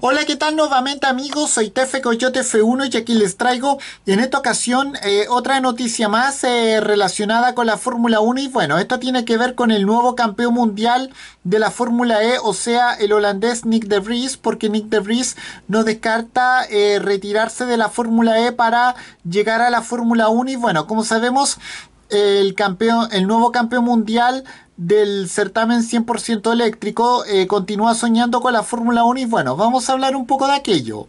Hola, ¿qué tal nuevamente amigos? Soy Tefe Coyote F1 y aquí les traigo en esta ocasión eh, otra noticia más eh, relacionada con la Fórmula 1 y bueno, esto tiene que ver con el nuevo campeón mundial de la Fórmula E, o sea, el holandés Nick de Vries, porque Nick de Vries no descarta eh, retirarse de la Fórmula E para llegar a la Fórmula 1 y bueno, como sabemos, el, campeón, el nuevo campeón mundial del certamen 100% eléctrico eh, continúa soñando con la Fórmula 1 y bueno, vamos a hablar un poco de aquello.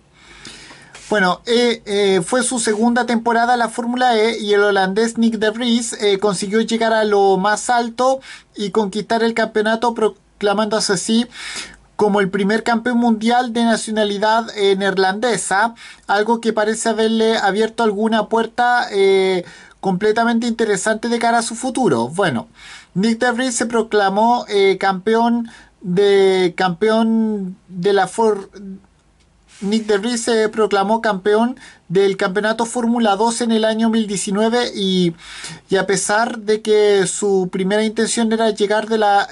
Bueno, eh, eh, fue su segunda temporada la Fórmula E y el holandés Nick de Vries consiguió llegar a lo más alto y conquistar el campeonato proclamándose así como el primer campeón mundial de nacionalidad eh, neerlandesa, algo que parece haberle abierto alguna puerta eh, completamente interesante de cara a su futuro. Bueno, Nick Debris se proclamó eh, campeón de campeón de la for Nick de se proclamó campeón del campeonato Fórmula 2 en el año 2019 y, y, a pesar de que su primera intención era llegar, de la,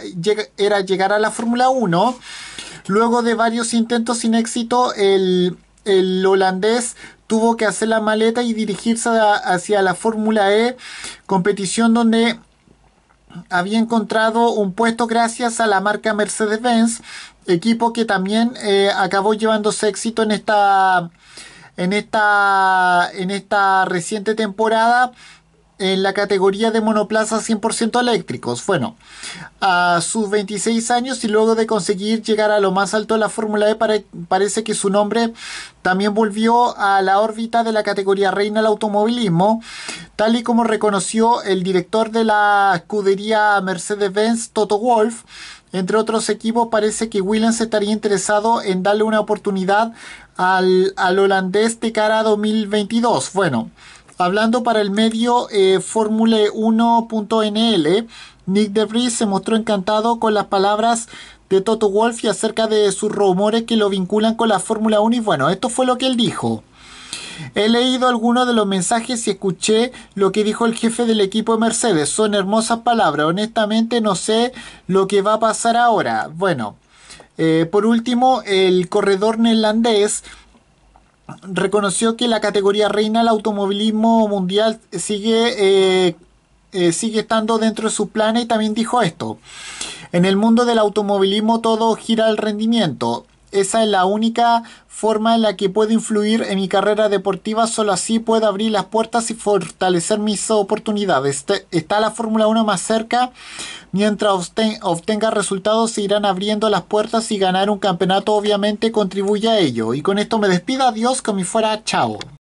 era llegar a la Fórmula 1, luego de varios intentos sin éxito, el, holandés tuvo que hacer la maleta y dirigirse hacia la Fórmula E, competición donde había encontrado un puesto gracias a la marca Mercedes-Benz, equipo que también eh, acabó llevándose éxito en esta, en, esta, en esta reciente temporada en la categoría de monoplazas 100% eléctricos. Bueno, a sus 26 años y luego de conseguir llegar a lo más alto de la Fórmula E, parece que su nombre también volvió a la órbita de la categoría reina del automovilismo, Tal y como reconoció el director de la escudería Mercedes-Benz, Toto Wolf, entre otros equipos, parece que Williams estaría interesado en darle una oportunidad al, holandés de cara a 2022. Bueno, hablando para el medio eh, Fórmula 1.nl, Nick De se mostró encantado con las palabras de Toto Wolf y acerca de sus rumores que lo vinculan con la Fórmula 1. Y bueno, esto fue lo que él dijo. He leído algunos de los mensajes y escuché lo que dijo el jefe del equipo de Mercedes. Son hermosas palabras. Honestamente no sé lo que va a pasar ahora. Bueno, eh, por último, el corredor neerlandés reconoció que la categoría reina del automovilismo mundial sigue, eh, eh, sigue estando dentro de su plan y también dijo esto. En el mundo del automovilismo todo gira al rendimiento. Esa es la única forma en la que puedo influir en mi carrera deportiva, solo así puedo abrir las puertas y fortalecer mis oportunidades. Está la Fórmula 1 más cerca, mientras obtenga resultados se irán abriendo las puertas y ganar un campeonato obviamente contribuye a ello. Y con esto me despido, adiós, como mi fuera, chao.